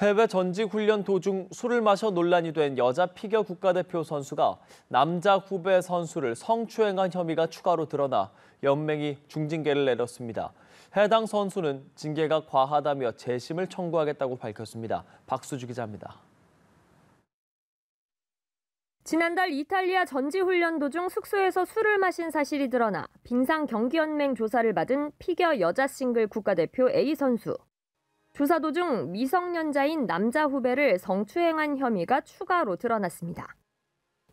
해외 전직 훈련 도중 술을 마셔 논란이 된 여자 피겨 국가대표 선수가 남자 후배 선수를 성추행한 혐의가 추가로 드러나 연맹이 중징계를 내렸습니다. 해당 선수는 징계가 과하다며 재심을 청구하겠다고 밝혔습니다. 박수주 기자입니다. 지난달 이탈리아 전지훈련 도중 숙소에서 술을 마신 사실이 드러나 빙상 경기연맹 조사를 받은 피겨 여자 싱글 국가대표 A 선수. 조사 도중 미성년자인 남자 후배를 성추행한 혐의가 추가로 드러났습니다.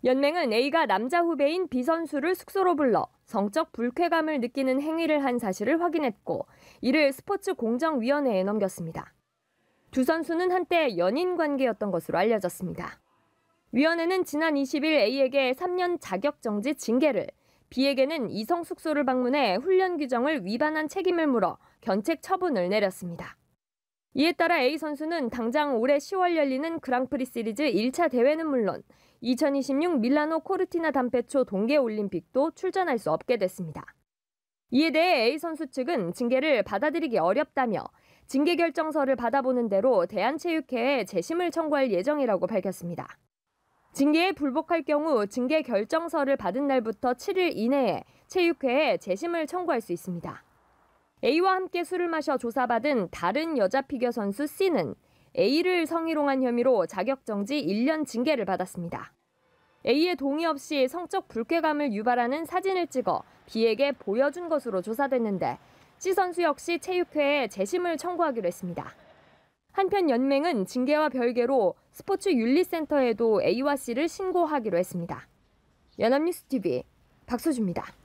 연맹은 A가 남자 후배인 B 선수를 숙소로 불러 성적 불쾌감을 느끼는 행위를 한 사실을 확인했고 이를 스포츠 공정위원회에 넘겼습니다. 두 선수는 한때 연인 관계였던 것으로 알려졌습니다. 위원회는 지난 20일 A에게 3년 자격정지 징계를, B에게는 이성 숙소를 방문해 훈련 규정을 위반한 책임을 물어 견책 처분을 내렸습니다. 이에 따라 A 선수는 당장 올해 10월 열리는 그랑프리 시리즈 1차 대회는 물론 2026 밀라노 코르티나 단페초 동계 올림픽도 출전할 수 없게 됐습니다. 이에 대해 A 선수 측은 징계를 받아들이기 어렵다며 징계 결정서를 받아보는 대로 대한체육회에 재심을 청구할 예정이라고 밝혔습니다. 징계에 불복할 경우 징계 결정서를 받은 날부터 7일 이내에 체육회에 재심을 청구할 수 있습니다. A와 함께 술을 마셔 조사받은 다른 여자 피겨 선수 C는 A를 성희롱한 혐의로 자격정지 1년 징계를 받았습니다. A의 동의 없이 성적 불쾌감을 유발하는 사진을 찍어 B에게 보여준 것으로 조사됐는데 C 선수 역시 체육회에 재심을 청구하기로 했습니다. 한편 연맹은 징계와 별개로 스포츠 윤리센터에도 A와 C를 신고하기로 했습니다. 연합뉴스 TV 박수주입니다.